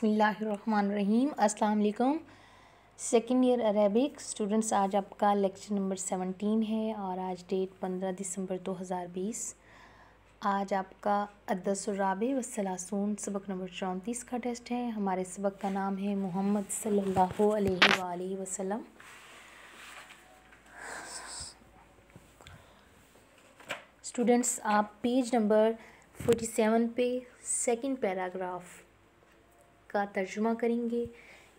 बसमीम् अस्सलाम second year Arabic students आज आपका लेक्चर नंबर सेवनटीन है और आज डेट पंद्रह दिसंबर दो हज़ार बीस आज आपका अदसराब वसलासून सबक नंबर चौंतीस का टेस्ट है हमारे सबक का नाम है मोहम्मद सल्ला वसलम स्टूडेंट्स आप पेज नंबर फोर्टी सेवन पे सेकेंड पैराग्राफ का तर्जुमा करेंगे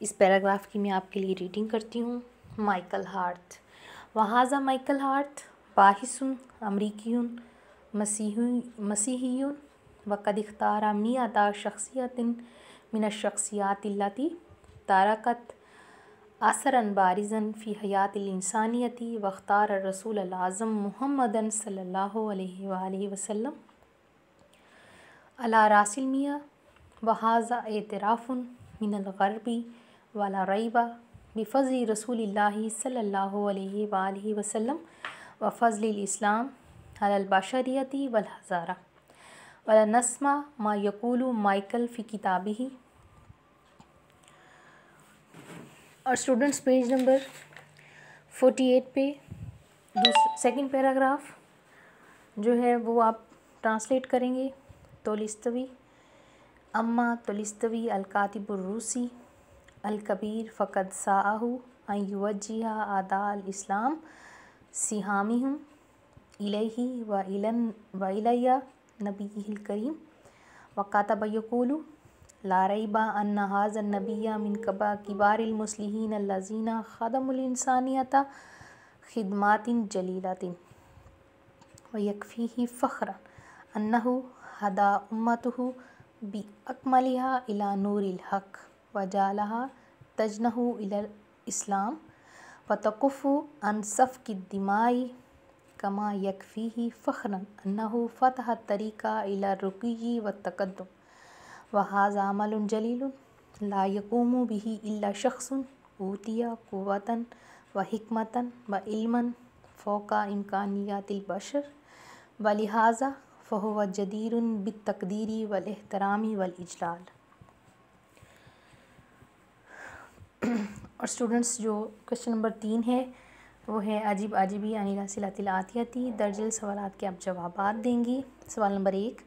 इस पैराग्राफ की मैं आपके लिए रीडिंग करती हूँ माइकल हार्थ वहाज़ा माइकल हार्थ बाहिसन अमरीकी मसीह मसीह वक़द अख्तारा मियाँ दा शख्सियत मिन शख्सियाती तारकत असर बारिजन फ़ी हयात इंसानियती वख्तार रसूल आज़म मोहम्मदन सल्ला वसम अला रासिल मियाँ बहाजा एतराफ़ मिनलगरबी वाला रईबा बफ़ज़ल रसूल सल्ला वसम व फ़ज़लाम वल हज़ारा वाला नस्मा मा यकूल माइकल फ़ी किताबी ही और students page number forty eight पे सेकेंड पैराग्राफ जो है वो आप ट्रांसलेट करेंगे तो लिस्तवी أما تلستوي الكاتب الروسي الكبير فقد ساءه أن يوجه آداء الإسلام سهامهم إليه وإلى نبيه الكريم وكاتب يقول لا ريب أن هذا النبي من كبار المسلمين الذين خدموا الإنسانية خدمات جليلة ويكفيه فخرا أنه هدى أمته बी अकमलिहा इला नूरिल हक वजालहा तजनहू इलर इस्लाम फ़तकफ़ु अनसफ़ की दिमाई कमा यकफ़ी ही फ़ख्रन नहू फ़तह तरीक़ा इला रुकी व तकदम वहाज़ अमल जलील ला यकूम बिही इला शख्सन ऊतिया कुवतन व हमतन व इल्मन फ़ोका इम्कानियातिलबशर व लिहाजा फ़हुआ जदीर तकदीरी वल एहतरामी वल इजलाल और स्टूडेंट्स जो क्वेश्चन नंबर तीन है वो है अजीब अजीबी अनिल सिलातिल आतियाती दर्जल सवाल के आप जवाब देंगी सवाल नंबर एक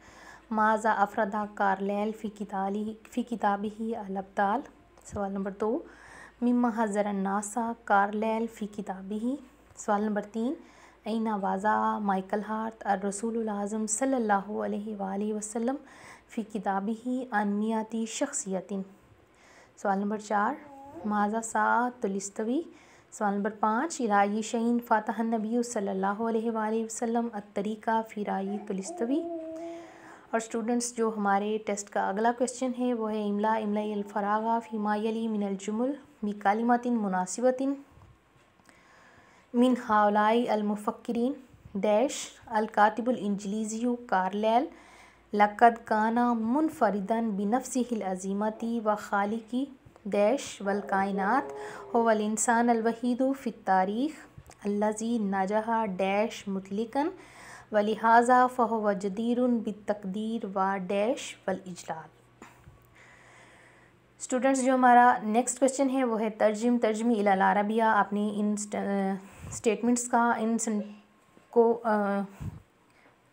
माजा अफरदा कारलैल फ़ी किताली फ़ी किताबी ही अलबताल सवाल नंबर दो मिम्मा हज़र नासा कारलैल फ़ी किताबी ही सवाल नंबर तीन अना वाज़ा माइकल हार्ट और रसूल आज़म सल्ला वसम फ़ी किताबी ही अनमियाती शख्सियतिन सवाल नंबर चार माजा सातुलस्तवी सवाल नंबर पाँच राय शहीन फ़ातह नबी सल्ला वसम अतरीका फ़िराई तुलस्तवी और स्टूडेंट्स जो हमारे टेस्ट का अगला क्वेश्चन है वह है इमला इमला फ़रागा फ़िमायली मिनलजुमल मिकालिमातिन मुनासिबतिन मिन हावलाई अलमुफ़क्रीन डैश इंजलीजियो कारलैल लकद काना मुनफरिदन बिनफ़ी अज़ीमती व खालिकी डैश कायनत होवल इंसान अलवहीद तारीख़ अल्लाजी नजहा डैश मुतलिकन वलिहाजा फ़हव जदीर तकदीर व डैश वलजलाल स्टूडेंट्स जो हमारा नेक्स्ट क्वेश्चन है वो है तर्जम तर्जमी अल अरबिया आपने इन स्टेटमेंट्स का इन को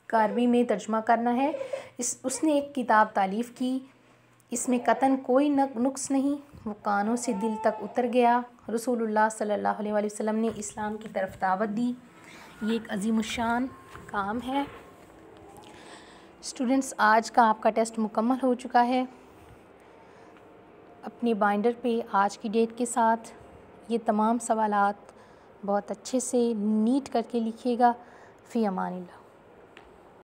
कार्बी में तर्जमा करना है इस उसने एक किताब तालीफ़ की इसमें कतन कोई नुक्स नहीं वो कानों से दिल तक उतर गया रसूलुल्लाह सल्लल्लाहु अलैहि वसल्लम ने इस्लाम की तरफ दावत दी ये एक अजीम शान काम है स्टूडेंट्स आज का आपका टेस्ट मुकम्मल हो चुका है अपने बाइंडर पे आज की डेट के साथ ये तमाम सवालात बहुत अच्छे से नीट करके लिखिएगा फ़ी अमानिल्ला